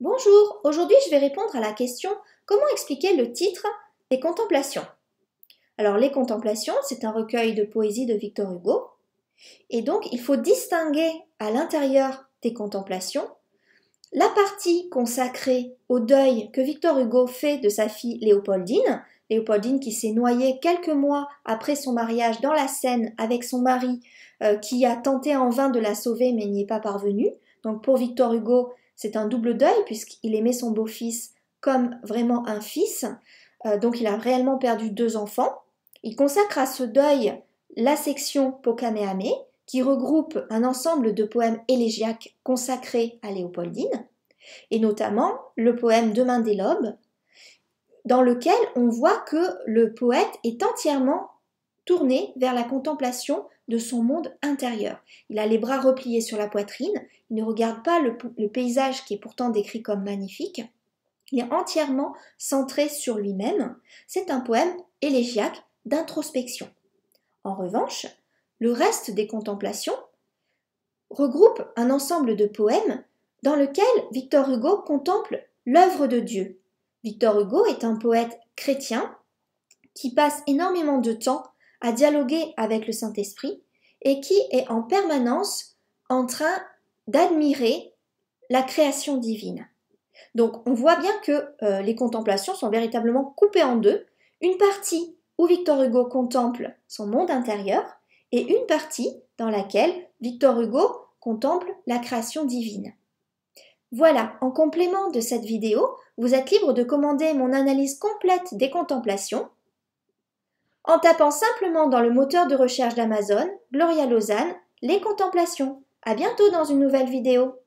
Bonjour, aujourd'hui je vais répondre à la question Comment expliquer le titre des contemplations Alors les contemplations, c'est un recueil de poésie de Victor Hugo. Et donc il faut distinguer à l'intérieur des contemplations la partie consacrée au deuil que Victor Hugo fait de sa fille Léopoldine, Léopoldine qui s'est noyée quelques mois après son mariage dans la Seine avec son mari euh, qui a tenté en vain de la sauver mais n'y est pas parvenu. Donc pour Victor Hugo, c'est un double deuil puisqu'il aimait son beau-fils comme vraiment un fils, euh, donc il a réellement perdu deux enfants. Il consacre à ce deuil la section Pocaméamé, qui regroupe un ensemble de poèmes élégiaques consacrés à Léopoldine, et notamment le poème Demain des lobes, dans lequel on voit que le poète est entièrement tourné vers la contemplation de son monde intérieur. Il a les bras repliés sur la poitrine, il ne regarde pas le, paysage qui est pourtant décrit comme magnifique, il est entièrement centré sur lui-même. C'est un poème élégiaque d'introspection. En revanche, le reste des contemplations regroupe un ensemble de poèmes dans lequel Victor Hugo contemple l'œuvre de Dieu. Victor Hugo est un poète chrétien qui passe énormément de temps à dialoguer avec le Saint-Esprit et qui est en permanence en train d'admirer la création divine. Donc on voit bien que euh, les contemplations sont véritablement coupées en deux, une partie où Victor Hugo contemple son monde intérieur et une partie dans laquelle Victor Hugo contemple la création divine. Voilà, en complément de cette vidéo, vous êtes libre de commander mon analyse complète des contemplations en tapant simplement dans le moteur de recherche d'Amazon, Gloria Lausanne, les contemplations. À bientôt dans une nouvelle vidéo.